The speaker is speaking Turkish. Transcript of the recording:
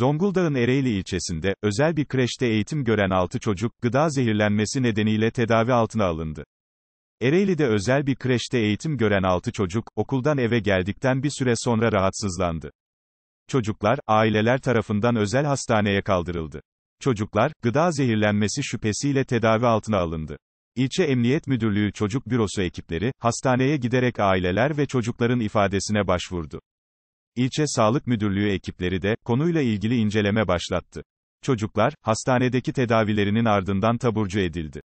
Zonguldak'ın Ereğli ilçesinde, özel bir kreşte eğitim gören 6 çocuk, gıda zehirlenmesi nedeniyle tedavi altına alındı. Ereğli'de özel bir kreşte eğitim gören 6 çocuk, okuldan eve geldikten bir süre sonra rahatsızlandı. Çocuklar, aileler tarafından özel hastaneye kaldırıldı. Çocuklar, gıda zehirlenmesi şüphesiyle tedavi altına alındı. İlçe Emniyet Müdürlüğü Çocuk Bürosu ekipleri, hastaneye giderek aileler ve çocukların ifadesine başvurdu. İlçe Sağlık Müdürlüğü ekipleri de, konuyla ilgili inceleme başlattı. Çocuklar, hastanedeki tedavilerinin ardından taburcu edildi.